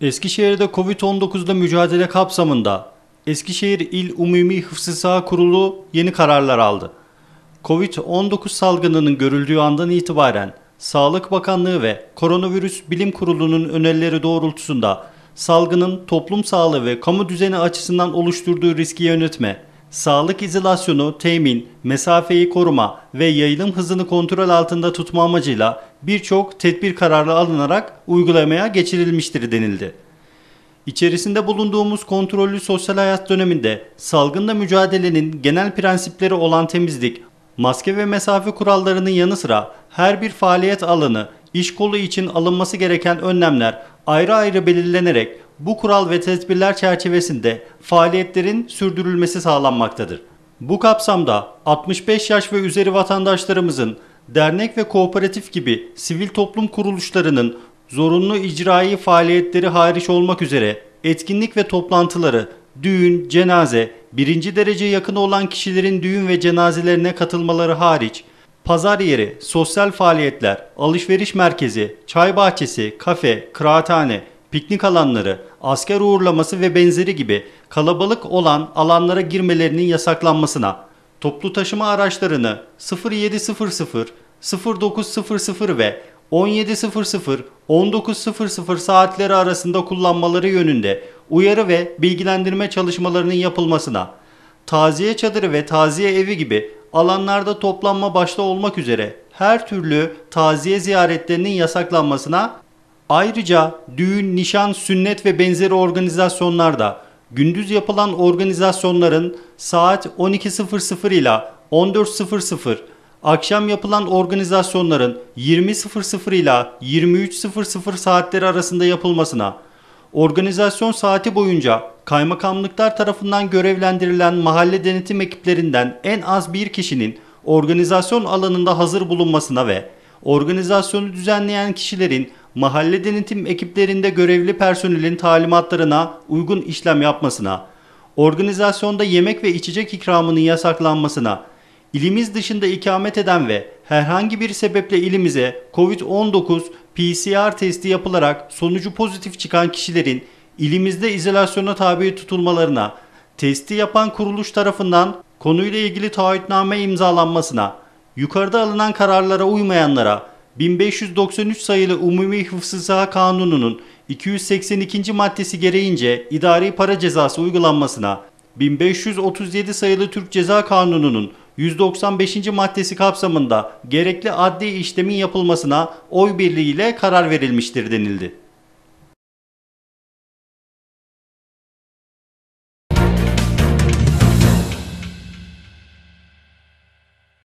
Eskişehir'de Covid-19'da mücadele kapsamında Eskişehir İl Umumi Hıfzı Sağ Kurulu yeni kararlar aldı. Covid-19 salgınının görüldüğü andan itibaren Sağlık Bakanlığı ve Koronavirüs Bilim Kurulu'nun önerileri doğrultusunda salgının toplum sağlığı ve kamu düzeni açısından oluşturduğu riski yönetme, sağlık izolasyonu, temin, mesafeyi koruma ve yayılım hızını kontrol altında tutma amacıyla birçok tedbir kararı alınarak uygulamaya geçirilmiştir denildi. İçerisinde bulunduğumuz kontrollü sosyal hayat döneminde salgında mücadelenin genel prensipleri olan temizlik, maske ve mesafe kurallarının yanı sıra her bir faaliyet alanı, iş kolu için alınması gereken önlemler ayrı ayrı belirlenerek bu kural ve tedbirler çerçevesinde faaliyetlerin sürdürülmesi sağlanmaktadır. Bu kapsamda 65 yaş ve üzeri vatandaşlarımızın dernek ve kooperatif gibi sivil toplum kuruluşlarının zorunlu icraî faaliyetleri hariç olmak üzere etkinlik ve toplantıları, düğün, cenaze, birinci derece yakın olan kişilerin düğün ve cenazelerine katılmaları hariç, pazar yeri, sosyal faaliyetler, alışveriş merkezi, çay bahçesi, kafe, kıraathane, piknik alanları, asker uğurlaması ve benzeri gibi kalabalık olan alanlara girmelerinin yasaklanmasına, toplu taşıma araçlarını 0700, 0900 ve 17.00, 19.00 saatleri arasında kullanmaları yönünde uyarı ve bilgilendirme çalışmalarının yapılmasına, taziye çadırı ve taziye evi gibi alanlarda toplanma başta olmak üzere her türlü taziye ziyaretlerinin yasaklanmasına Ayrıca düğün, nişan, sünnet ve benzeri organizasyonlarda gündüz yapılan organizasyonların saat 12.00 ile 14.00, akşam yapılan organizasyonların 20.00 ile 23.00 saatleri arasında yapılmasına, organizasyon saati boyunca kaymakamlıklar tarafından görevlendirilen mahalle denetim ekiplerinden en az bir kişinin organizasyon alanında hazır bulunmasına ve organizasyonu düzenleyen kişilerin mahalle denetim ekiplerinde görevli personelin talimatlarına uygun işlem yapmasına, organizasyonda yemek ve içecek ikramının yasaklanmasına, ilimiz dışında ikamet eden ve herhangi bir sebeple ilimize COVID-19 PCR testi yapılarak sonucu pozitif çıkan kişilerin ilimizde izolasyona tabi tutulmalarına, testi yapan kuruluş tarafından konuyla ilgili taahhütname imzalanmasına, yukarıda alınan kararlara uymayanlara, 1593 sayılı Umumi Hıfzı Kanunu'nun 282. maddesi gereğince idari para cezası uygulanmasına, 1537 sayılı Türk Ceza Kanunu'nun 195. maddesi kapsamında gerekli adli işlemin yapılmasına oy birliğiyle karar verilmiştir denildi.